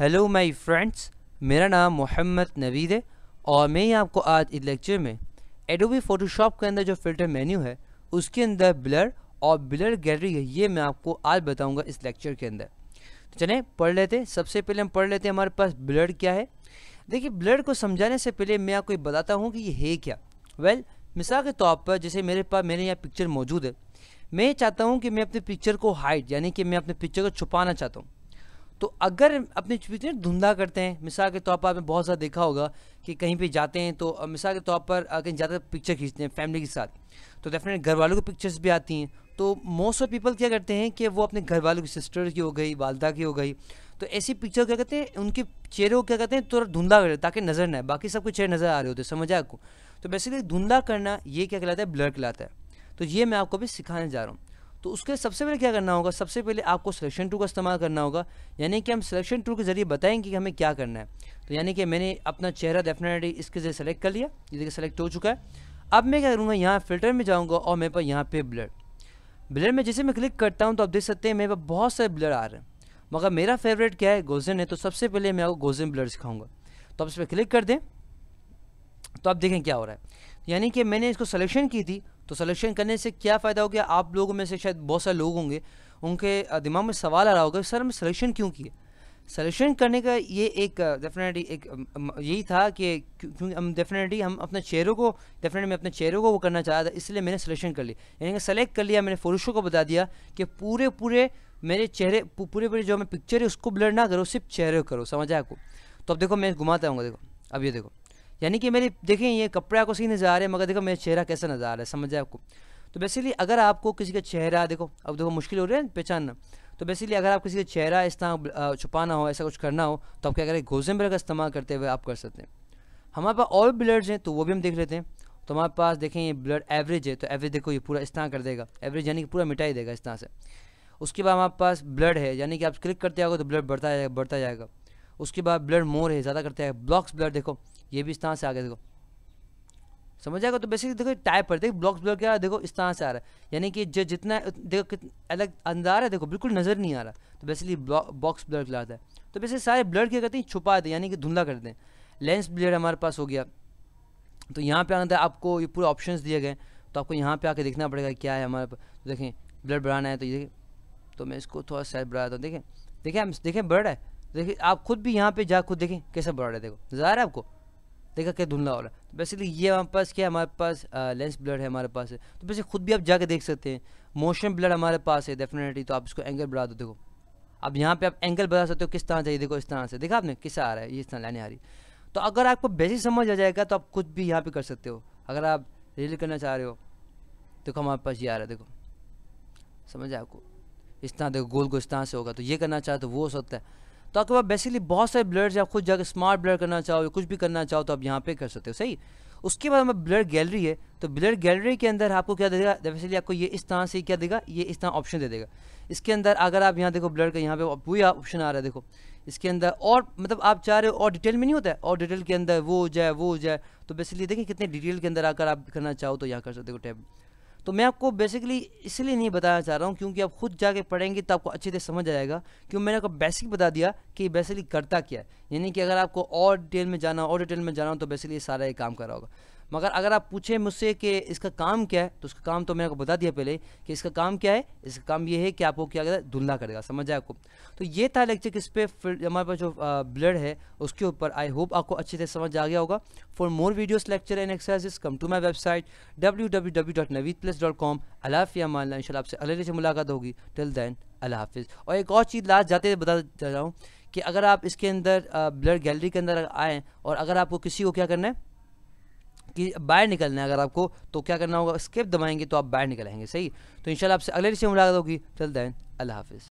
hello my friends मेरा नाम मोहम्मद नवीद है और मैं आपको आज इस लेक्चर में एडोबी फ़ोटोशॉप के अंदर जो फ़िल्टर मेन्यू है उसके अंदर ब्लर और ब्लर गैलरी है ये मैं आपको आज बताऊंगा इस लेक्चर के अंदर तो चलें पढ़ लेते सबसे पहले हम पढ़ लेते हैं हमारे पास ब्लर क्या है देखिए ब्लर को समझाने से पहले मैं आपको ये बताता हूँ कि ये है क्या वेल well, मिसाल के तौर पर जैसे मेरे पास मेरे यहाँ पिक्चर मौजूद है मैं चाहता हूँ कि मैं अपने पिक्चर को हाइड यानी कि मैं अपने पिक्चर को छुपाना चाहता हूँ तो अगर अपने बिजनेस धुंधा करते हैं मिसाल के तौर पर आपने बहुत सारा देखा होगा कि कहीं पे जाते हैं तो मिसाल के तौर पर कहीं ज़्यादा पिक्चर तो खींचते हैं फैमिली के साथ तो डेफिनेट घर वालों की पिक्चर्स भी आती हैं तो मोस्ट ऑफ पीपल क्या करते हैं कि वो अपने घर वालों की सिस्टर की हो गई वालदा की हो गई तो ऐसी पिक्चर क्या कहते हैं उनके चेहरे को क्या कहते हैं थोड़ा धुंधा करते ताकि नज़र ना आए बाकी सबके चेहरे नज़र आ रहे होते समझ आए आपको तो बेसिकली धुंधा करना ये क्या कहलाता है ब्लर कहलाता है तो ये मैं आपको भी सिखाने जा रहा हूँ तो उसके सबसे पहले क्या करना होगा सबसे पहले आपको सिलेक्शन टू का इस्तेमाल करना होगा यानी कि हम सिलेक्शन टू के ज़रिए बताएंगे कि हमें क्या करना है तो यानी कि मैंने अपना चेहरा डेफिनेटली इसके ज़रिए सेलेक्ट कर लिया ये देखिए सेलेक्ट हो चुका है अब मैं क्या करूँगा यहाँ फिल्टर में जाऊँगा और मेरे पास यहाँ पे ब्लड ब्लड में जैसे मैं क्लिक करता हूँ तो आप देख सकते हैं मेरे पास बहुत सारे ब्लड आ रहे हैं मगर मेरा फेवरेट क्या है गोजन है तो सबसे पहले मैं आपको गोजन ब्लड सिखाऊँगा तो आप इस पर क्लिक कर दें तो आप देखें क्या हो रहा है तो यानी कि मैंने इसको सलेक्शन की थी तो सलेक्शन करने से क्या फ़ायदा हो गया आप लोगों में से शायद बहुत सारे लोग होंगे उनके दिमाग में सवाल आ रहा होगा सर हमें सलेक्शन क्यों किए सलेक्शन करने का ये एक डेफिनेटली एक यही था कि क्योंकि हम डेफिनेटली हम अपने चेहरों को डेफिनेटली मैं अपने चेहरों को वो करना चाह रहा था इसलिए मैंने सलेक्शन कर लिया यानी कि सेलेक्ट कर लिया मैंने फोटोशो को बता दिया कि पूरे पूरे मेरे चेहरे पूरे पूरे जो मैं पिक्चर है उसको ब्लर ना करो सिर्फ चेहरे करो समझ समझा आपको तो अब देखो मैं घुमाता हूँ देखो अब ये देखो यानी कि मेरी देखें ये कपड़े आपको सही नज़र आ रहे हैं मगर देखो मेरा चेहरा कैसा नज़र आ रहा है समझ जाए आपको तो बेसिकली अगर आपको किसी का चेहरा देखो अब देखो मुश्किल हो रहा है पहचानना तो बेसिकली अगर आप किसी का चेहरा इस तरह छुपाना हो ऐसा कुछ करना हो तो आप क्या करें गोजन ब्रश का इस्तेमाल करते हुए आप कर सकते हैं हमारे पास और ब्लड्स हैं तो वो भी हम देख लेते हैं तो हमारे पास देखें ये ब्लड एवरेज है तो एवरेज देखो ये पूरा इस तरह कर देगा एवरेज यानी कि पूरा मिटाई देगा इस तरह से उसके बाद हमारे पास ब्लड है यानी कि आप क्लिक करते आओगे तो ब्लड बढ़ता जाएगा बढ़ता जाएगा उसके बाद ब्लड मोर है ज़्यादा करते हैं ब्लॉक्स ब्लड देखो ये भी इस तरह से आ गया देखो समझ आएगा तो बेसिकली देखो टाइप पर देखो ब्लॉक्स ब्लॉक क्या देखो इस तरह से आ रहा है यानी कि जो जितना देखो कितना अलग अंदाज है देखो बिल्कुल नज़र नहीं आ रहा तो बेसिकली बॉक्स ब्लर लाता है तो बेसिकली सारे ब्लर क्या करते हैं छुपा दें यानी कि धुंधला कर दें लेंस ब्लर हमारे पास हो गया तो यहाँ पर आना आपको ये पूरे ऑप्शन दिए गए तो आपको यहाँ पर आके देखना पड़ेगा क्या है हमारे पास तो देखें ब्लड बढ़ाना है तो ये देखें तो मैं इसको थोड़ा सा बढ़ाता हूँ देखें देखें हम देखें बढ़ रहा है देखिए आप खुद भी यहाँ पे जा खुद देखें कैसा बढ़ रहा है देखो नज़र आ रहा है आपको देखा क्या धुंधला हो रहा है तो बेसिकली ये हमारे पास क्या हमारे पास लेंस ब्लड है हमारे पास uh, है तो बेसिक खुद भी आप जाके देख सकते हैं मोशन ब्लड हमारे पास है डेफिनेटली तो आप इसको एंगल बढ़ा दो देखो अब यहाँ पे आप एंगल बढ़ा सकते हो किस तरह चाहिए देखो इस तरह से देखा आपने किस आ रहा है ये इस तरह लाने आ रही तो अगर आपको बेसिक समझ आ जाएगा तो आप कुछ भी यहाँ पे कर सकते हो अगर आप रील करना चाह रहे हो देखो हमारे पास ये आ रहा है देखो समझ आए आपको इस तरह देखो गोल को इस तरह से होगा तो ये करना चाहे तो वो हो सकता है तो आपके पास बेसिकली बहुत सारे ब्लर्स आप खुद जाकर स्मार्ट ब्लर करना चाहो या कुछ भी करना चाहो तो आप यहाँ पे कर सकते हो सही उसके बाद हमें ब्लर गैलरी है तो ब्लर गैलरी के अंदर आपको क्या देगा बेसिकली आपको ये इस तरह से क्या देगा ये इस तरह ऑप्शन दे देगा इसके अंदर अगर आप यहाँ देखो ब्लर का यहाँ पे वही ऑप्शन आ रहा है देखो इसके अंदर और मतलब आप चाह रहे हो और डिटेल में नहीं होता है और डिटेल के अंदर वो हो जाए वो हो जाए तो बेसिकली देखिए कितने डिटेल के अंदर आकर आप करना चाहो तो यहाँ कर सकते हो टैब तो मैं आपको बेसिकली इसलिए नहीं बताना चाह रहा हूँ क्योंकि आप खुद जाके पढ़ेंगे तो आपको अच्छे से समझ आएगा क्योंकि मैंने आपको बेसिक बता दिया कि बेसिकली करता क्या है यानी कि अगर आपको और डिटेल में जाना और डिटेल में जाना हो तो बेसिकली सारा ये काम करा होगा मगर अगर आप पूछें मुझसे कि इसका काम क्या है तो उसका काम तो मैंने आपको बता दिया पहले कि इसका काम क्या है इसका काम ये है कि आपको क्या करेगा धुल्ला करेगा समझ आए आपको तो ये था लेक्चर किस पे फिर हमारे पास जो ब्लड है उसके ऊपर आई होप आपको अच्छे से समझ आ गया होगा for more videos lecture and exercise come to my website W W W dot Naveed plus dot com अलाफिया मान इनशाला आपसे अलग से मुलाकात होगी टिल दैन अल्लाह हाफिज़ और एक और चीज़ लास्ट जाते बता जा रहा हूँ कि अगर आप इसके अंदर ब्लड गैलरी के अंदर आएँ और अगर आपको किसी को क्या करना है कि बाहर निकलना है अगर आपको तो क्या करना होगा स्केप दबाएंगे तो आप बाहर निकल आएंगे सही तो इंशाल्लाह आपसे अगले रिश्ते मुलाकात होगी चल दें अल्लाह हाफिज़